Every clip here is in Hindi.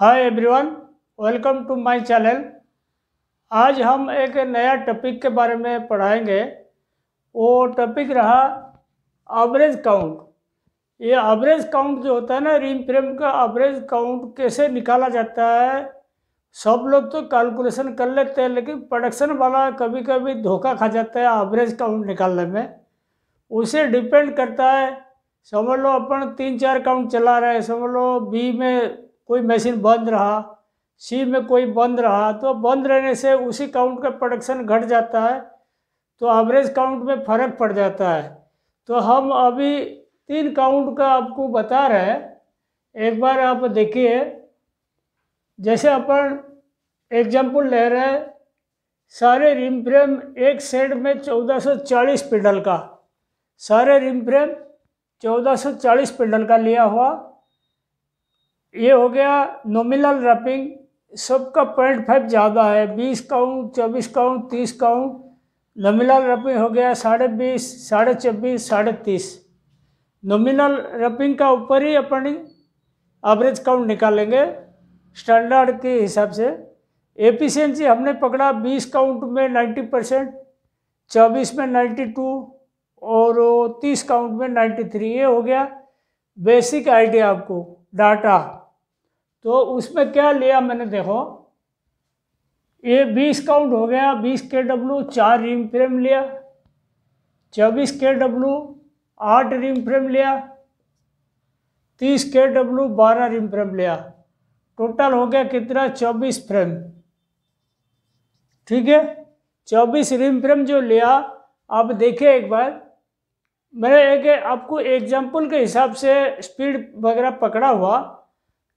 hi everyone welcome to my channel आज हम एक नया टॉपिक के बारे में पढ़ाएंगे वो टॉपिक रहा एवरेज काउंट ये एवरेज काउंट जो होता है ना रिम फ्रेम का एवरेज काउंट कैसे निकाला जाता है सब लोग तो कैलकुलेशन कर लेते हैं लेकिन प्रोडक्शन वाला कभी कभी धोखा खा जाता है एवरेज काउंट निकालने में उसे डिपेंड करता है समझ लो अपन तीन चार काउंट चला रहे हैं समझ लो बी में कोई मशीन बंद रहा सी में कोई बंद रहा तो बंद रहने से उसी काउंट का प्रोडक्शन घट जाता है तो एवरेज काउंट में फ़र्क पड़ जाता है तो हम अभी तीन काउंट का आपको बता रहे हैं एक बार आप देखिए जैसे अपन एग्जाम्पल ले रहे हैं सारे रिम फ्रेम एक सेट में 1440 पिंडल का सारे रिम फ्रेम 1440 पिंडल का लिया हुआ ये हो गया नोमिनल रैपिंग सबका पॉइंट फाइव ज़्यादा है बीस का हूँ चौबीस का हूँ तीस का हूँ नोमिनल रपिंग हो गया साढ़े बीस साढ़े छब्बीस साढ़े तीस नोमिनल रपिंग का ऊपर ही अपन एवरेज काउंट निकालेंगे स्टैंडर्ड के हिसाब से एफिशिएंसी हमने पकड़ा बीस काउंट में नाइन्टी परसेंट चौबीस में नाइन्टी टू और तीस काउंट में नाइन्टी थ्री ये हो गया बेसिक आइडिया आपको डाटा तो उसमें क्या लिया मैंने देखो ये बीस काउंट हो गया बीस के डब्लू चार रिम फ्रेम लिया चौबीस के डब्लू आठ रिम फ्रेम लिया तीस के डब्लू बारह रिम फ्रेम लिया टोटल हो गया कितना चौबीस फ्रेम ठीक है चौबीस रिम फ्रेम जो लिया आप देखिए एक बार मैंने एक आपको एग्जाम्पल के हिसाब से स्पीड वगैरह पकड़ा हुआ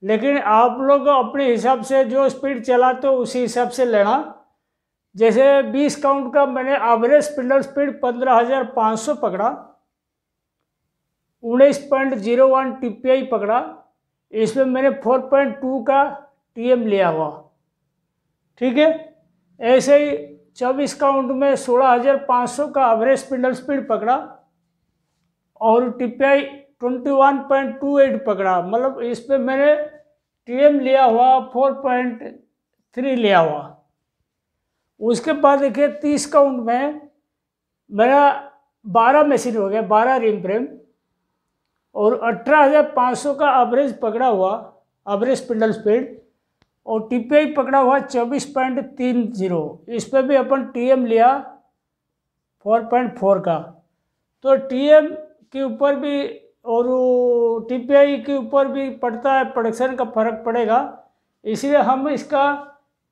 लेकिन आप लोग अपने हिसाब से जो स्पीड चला तो उसी हिसाब से लेना जैसे 20 काउंट का मैंने एवरेज स्पिंडल स्पीड 15,500 पकड़ा उन्नीस point zero one T I पकड़ा इसमें मैंने फोर पॉइंट टू का टी एम लिया हुआ ठीक है ऐसे ही चौबीस काउंट में सोलह हज़ार पाँच सौ का एवरेज स्पिंडल स्पीड पकड़ा और T I twenty one point two eight पकड़ा मतलब इस पर मैंने टी एम लिया हुआ फोर पॉइंट थ्री लिया हुआ उसके बाद देखिए तीस काउंट में मेरा बारह मशीन हो गया बारह रिम फ्रेम और अठारह हज़ार पाँच सौ का एवरेज पकड़ा हुआ एवरेज स्पिंडल स्पीड और टीपीआई पकड़ा हुआ चौबीस पॉइंट तीन जीरो इस पर भी अपन टीएम लिया फोर पॉइंट फोर का तो टीएम के ऊपर भी और वो टीपीआई के ऊपर भी पड़ता है प्रोडक्शन का फर्क पड़ेगा इसलिए हम इसका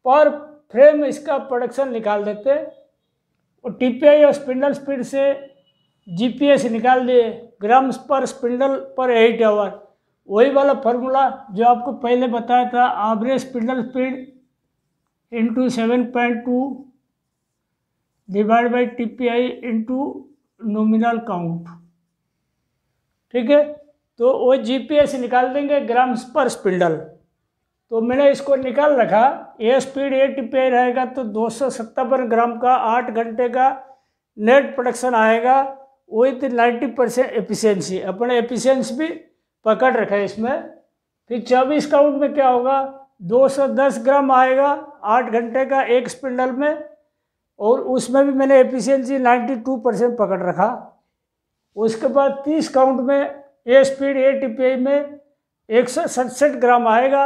पर फ्रेम इसका प्रोडक्शन निकाल देते और टीपीआई और स्पिंडल स्पीड से जीपीएस निकाल दिए ग्राम्स पर स्पिंडल पर एट आवर वही वाला फार्मूला जो आपको पहले बताया था average spindle speed into seven point two divide by T P I into nominal count ठीक है तो वो जीपीएस निकाल देंगे ग्राम पर स्पिंडल तो मैंने इसको निकाल रखा ए स्पीड एट पे रहेगा तो दो ग्राम का आठ घंटे का नेट प्रोडक्शन आएगा विथ नाइन्टी परसेंट एफिशियंसी अपने एफिशिएंसी भी पकड़ रखा है इसमें फिर चौबीस काउंट में क्या होगा 210 ग्राम आएगा आठ घंटे का एक स्पिंडल में और उसमें भी मैंने एफिशिएंसी 92 परसेंट पकड़ रखा उसके बाद तीस काउंट में ए स्पीड ए टी में एक सौ सड़सठ ग्राम आएगा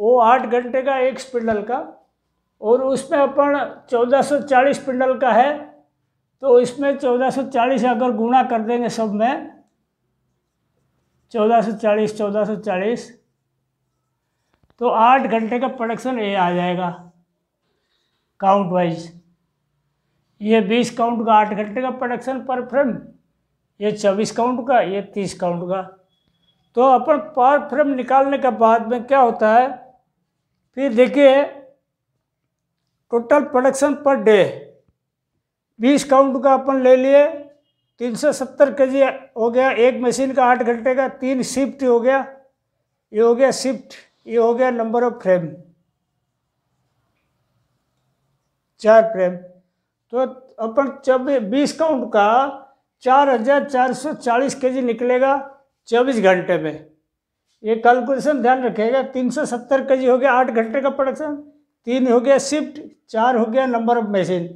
वो आठ घंटे का एक स्पिंडल का और उसमें अपन 1440 पिंडल का है तो इसमें 1440 अगर गुणा कर देंगे सब में 1440 1440 तो आठ घंटे का प्रोडक्शन ये आ जाएगा काउंट वाइज ये बीस काउंट का आठ घंटे का प्रोडक्शन पर फ्रेम ये चौबीस काउंट का ये तीस काउंट का तो अपन पावर फ्रेम निकालने के बाद में क्या होता है फिर देखिए टोटल प्रोडक्शन पर डे बीस काउंट का अपन ले लिए तीन सौ सत्तर के जी हो गया एक मशीन का आठ घंटे का तीन शिफ्ट हो गया ये हो गया शिफ्ट ये हो गया नंबर ऑफ फ्रेम चार फ्रेम तो अपन चौबीस बीस काउंट का चार हज़ार चार सौ चालीस के जी निकलेगा चौबीस घंटे में ये कैलकुलेशन ध्यान रखेगा तीन सौ सत्तर के जी हो गया आठ घंटे का प्रोडक्शन तीन हो गया शिफ्ट चार हो गया नंबर ऑफ मशीन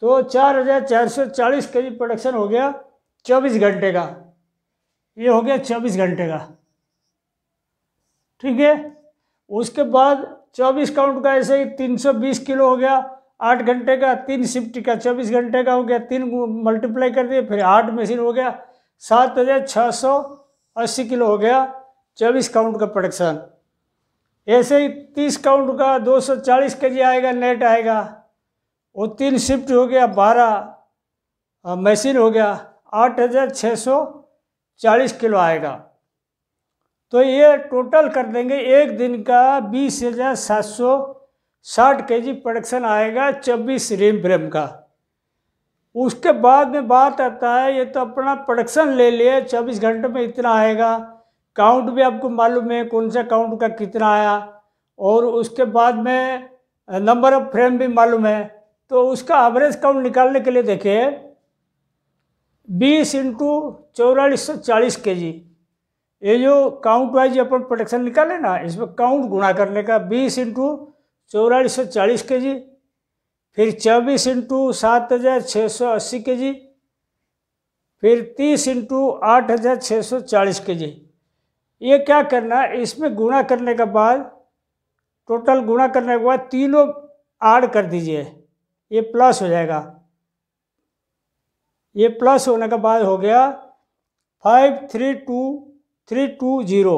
तो चार हज़ार चार सौ चालीस के जी प्रोडक्शन हो गया चौबीस घंटे का ये हो गया चौबीस घंटे का ठीक है उसके बाद चौबीस काउंट का ऐसे ही तीन सौ बीस किलो हो गया आठ घंटे का तीन शिफ्ट का चौबीस घंटे का हो गया तीन मल्टीप्लाई कर दिए फिर आठ मशीन हो गया सात हज़ार छः सौ अस्सी किलो हो गया चौबीस काउंट का प्रोडक्शन ऐसे ही तीस काउंट का दो सौ चालीस के जी आएगा नेट आएगा वो तीन शिफ्ट हो गया बारह मशीन हो गया आठ हज़ार छः सौ चालीस किलो आएगा तो ये टोटल कर देंगे एक दिन का बीस हज़ार सात सौ साठ के जी प्रोडक्शन आएगा चौबीस रेम फ्रेम का उसके बाद में बात आता है ये तो अपना प्रोडक्शन ले लिए चौबीस घंटे में इतना आएगा काउंट भी आपको मालूम है कौन सा काउंट का कितना आया और उसके बाद में नंबर ऑफ फ्रेम भी मालूम है तो उसका एवरेज काउंट निकालने के लिए देखिए बीस इंटू चौरालीस सौ चालीस के जी ये जो काउंट वाइज अपन प्रोडक्शन निकाले ना इसमें काउंट गुणा करने का बीस इंटू चौरालीस सौ चालीस के जी फिर चौबीस इंटू सात हज़ार छः सौ अस्सी के जी फिर तीस इंटू आठ हज़ार छः सौ चालीस के जी ये क्या करना है इसमें गुणा करने के बाद टोटल गुणा करने के बाद तीनों आड कर दीजिए ये प्लस हो जाएगा ये प्लस होने के बाद हो गया five three two three two zero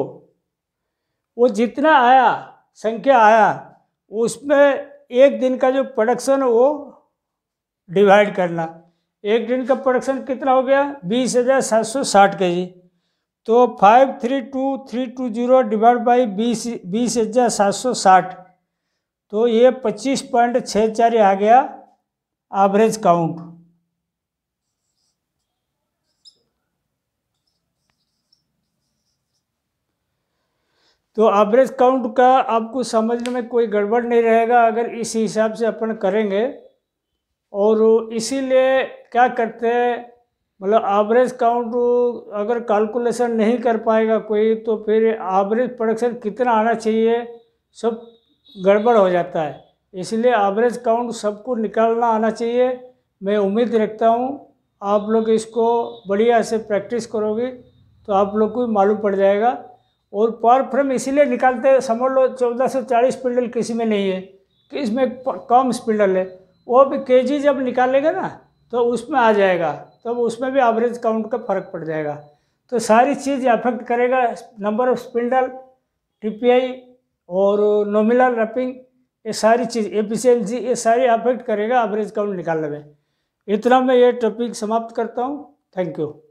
वो जितना आया संख्या आया उसमें एक दिन का जो प्रोडक्शन वो डिवाइड करना एक दिन का प्रोडक्शन कितना हो गया बीस हज़ार सात सौ साठ के जी तो five three two three two zero divide by बीस बीस हज़ार सात सौ साठ तो ये पच्चीस पॉइंट छः चार आ गया एवरेज काउंट तो एवरेज काउंट का आपको समझने में कोई गड़बड़ नहीं रहेगा अगर इस हिसाब से अपन करेंगे और इसीलिए क्या करते हैं मतलब एवरेज काउंट अगर कैलकुलेशन नहीं कर पाएगा कोई तो फिर एवरेज प्रोडक्शन कितना आना चाहिए सब गड़बड़ हो जाता है इसलिए एवरेज काउंट सबको निकालना आना चाहिए मैं उम्मीद रखता हूँ आप लोग इसको बढ़िया से प्रैक्टिस करोगे तो आप लोग को मालूम पड़ जाएगा और पावर फ्रेम इसीलिए निकालते समझ लो चौदह सौ चालीस स्पिंडल किसी में नहीं है कि इसमें कम स्पिंडल है वो भी के जी जब निकालेगा ना तो उसमें आ जाएगा तब तो उसमें भी एवरेज काउंट का फ़र्क पड़ जाएगा तो सारी चीज़ अफेक्ट करेगा नंबर ऑफ स्पिंडल टी और नोमिनल रैपिंग ये सारी चीज़ एफिशिएंसी ये सारी अफेक्ट करेगा एवरेज काउंट निकालने में इतना मैं ये टॉपिक समाप्त करता हूँ थैंक यू